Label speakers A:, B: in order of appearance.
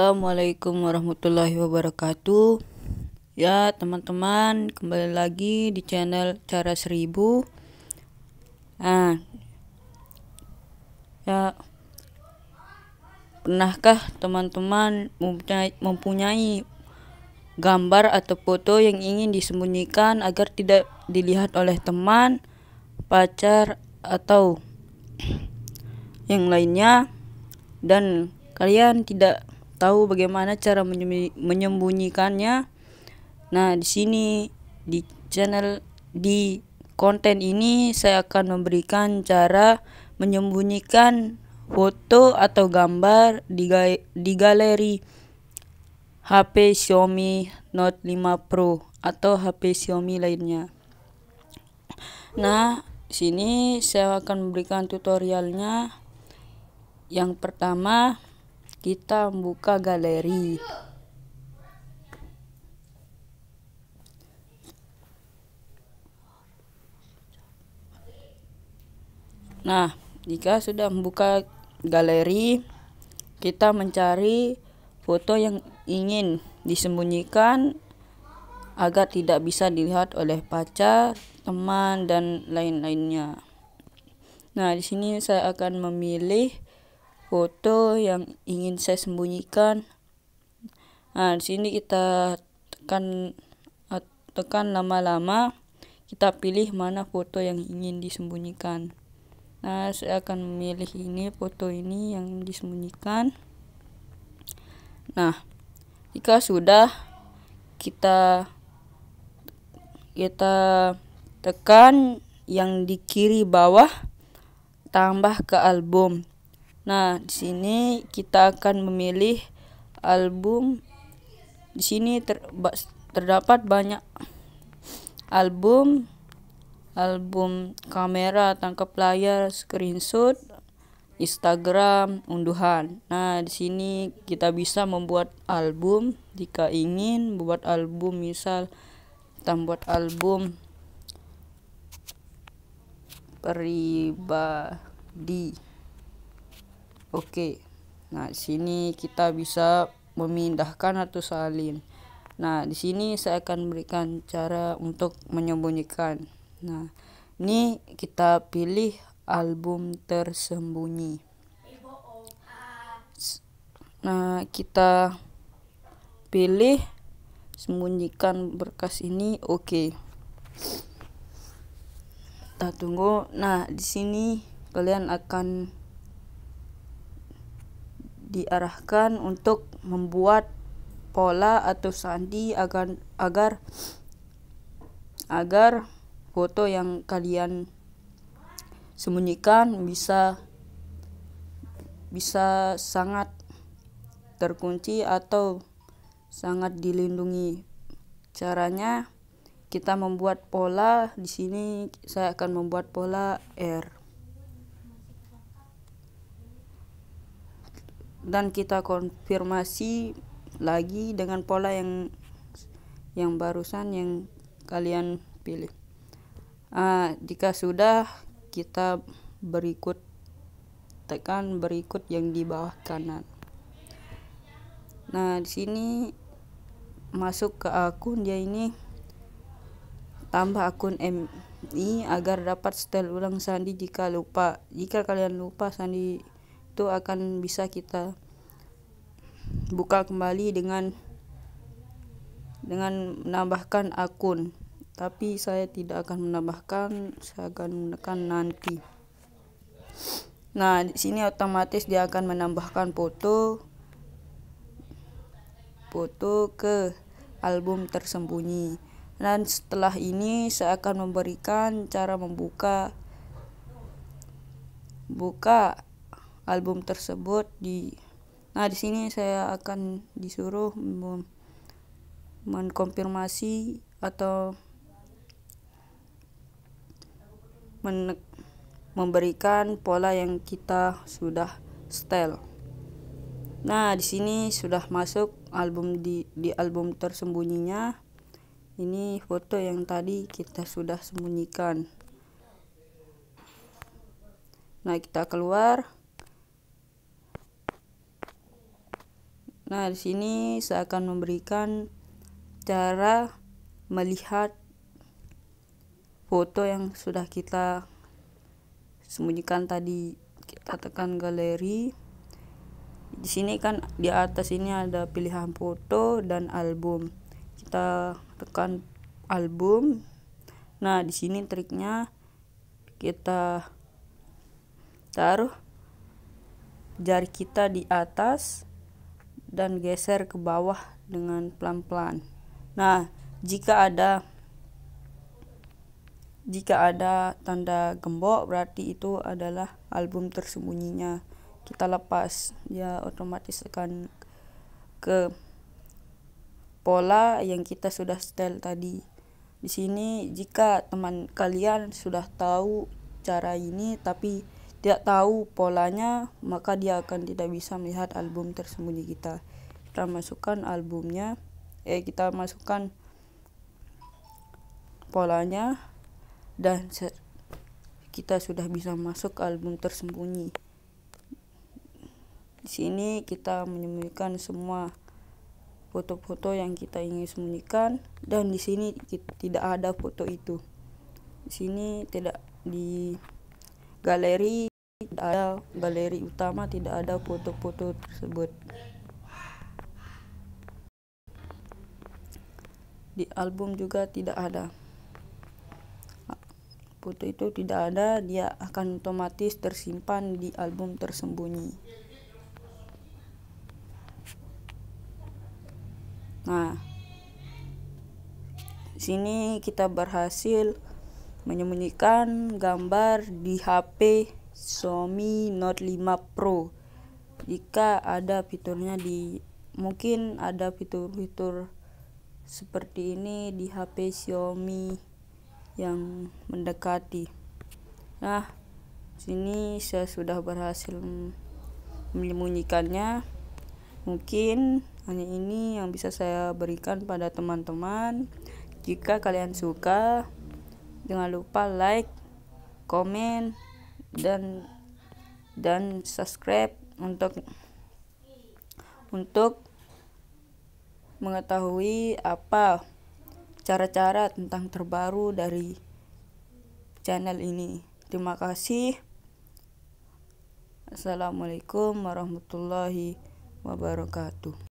A: Assalamualaikum warahmatullahi wabarakatuh. Ya, teman-teman, kembali lagi di channel Cara Seribu. Nah, ya, pernahkah teman-teman mempunyai, mempunyai gambar atau foto yang ingin disembunyikan agar tidak dilihat oleh teman, pacar, atau yang lainnya, dan kalian tidak tahu bagaimana cara menyembunyikannya. Nah, di sini di channel di konten ini saya akan memberikan cara menyembunyikan foto atau gambar di, di galeri HP Xiaomi Note 5 Pro atau HP Xiaomi lainnya. Nah, di sini saya akan memberikan tutorialnya. Yang pertama, kita buka galeri nah jika sudah membuka galeri kita mencari foto yang ingin disembunyikan agar tidak bisa dilihat oleh pacar teman dan lain-lainnya nah di sini saya akan memilih foto yang ingin saya sembunyikan. Nah, di sini kita tekan tekan lama-lama kita pilih mana foto yang ingin disembunyikan. Nah, saya akan memilih ini foto ini yang disembunyikan. Nah, jika sudah kita kita tekan yang di kiri bawah tambah ke album Nah, di sini kita akan memilih album. Di sini ter, terdapat banyak album album kamera tangkap layar, screenshot, Instagram, unduhan. Nah, di sini kita bisa membuat album jika ingin membuat album misal kita buat album pribadi. Oke. Nah, sini kita bisa memindahkan atau salin. Nah, di sini saya akan berikan cara untuk menyembunyikan. Nah, ini kita pilih album tersembunyi. Nah, kita pilih sembunyikan berkas ini. Oke. Okay. Kita tunggu. Nah, di sini kalian akan diarahkan untuk membuat pola atau sandi agar agar agar foto yang kalian sembunyikan bisa bisa sangat terkunci atau sangat dilindungi. Caranya kita membuat pola di sini saya akan membuat pola R. dan kita konfirmasi lagi dengan pola yang yang barusan yang kalian pilih uh, jika sudah kita berikut tekan berikut yang di bawah kanan nah di sini masuk ke akun dia ini tambah akun MI agar dapat setel ulang sandi jika lupa jika kalian lupa sandi itu akan bisa kita buka kembali dengan dengan menambahkan akun tapi saya tidak akan menambahkan saya akan menekan nanti nah di sini otomatis dia akan menambahkan foto foto ke album tersembunyi dan setelah ini saya akan memberikan cara membuka buka album tersebut di nah di sini saya akan disuruh mengkonfirmasi atau men memberikan pola yang kita sudah setel. Nah, di sini sudah masuk album di di album tersembunyinya. Ini foto yang tadi kita sudah sembunyikan. Nah, kita keluar. Nah, di sini saya akan memberikan cara melihat foto yang sudah kita sembunyikan tadi. Kita tekan galeri. Di sini kan di atas ini ada pilihan foto dan album. Kita tekan album. Nah, di sini triknya kita taruh jari kita di atas dan geser ke bawah dengan pelan-pelan. Nah, jika ada jika ada tanda gembok berarti itu adalah album tersembunyinya. Kita lepas, ya otomatis akan ke pola yang kita sudah setel tadi. Di sini jika teman kalian sudah tahu cara ini tapi tidak tahu polanya, maka dia akan tidak bisa melihat album tersembunyi kita. Kita masukkan albumnya, eh kita masukkan polanya dan kita sudah bisa masuk album tersembunyi. Di sini kita menyembunyikan semua foto-foto yang kita ingin sembunyikan dan di sini tidak ada foto itu. Di sini tidak di galeri tidak ada galeri utama, tidak ada foto-foto tersebut. Di album juga tidak ada. Foto itu tidak ada, dia akan otomatis tersimpan di album tersembunyi. Nah, sini kita berhasil menyembunyikan gambar di HP Xiaomi Note 5 Pro jika ada fiturnya di mungkin ada fitur-fitur seperti ini di HP Xiaomi yang mendekati nah sini saya sudah berhasil menyembunyikannya mungkin hanya ini yang bisa saya berikan pada teman-teman jika kalian suka jangan lupa like komen dan dan subscribe untuk untuk mengetahui apa cara-cara tentang terbaru dari channel ini. Terima kasih. Assalamualaikum warahmatullahi wabarakatuh.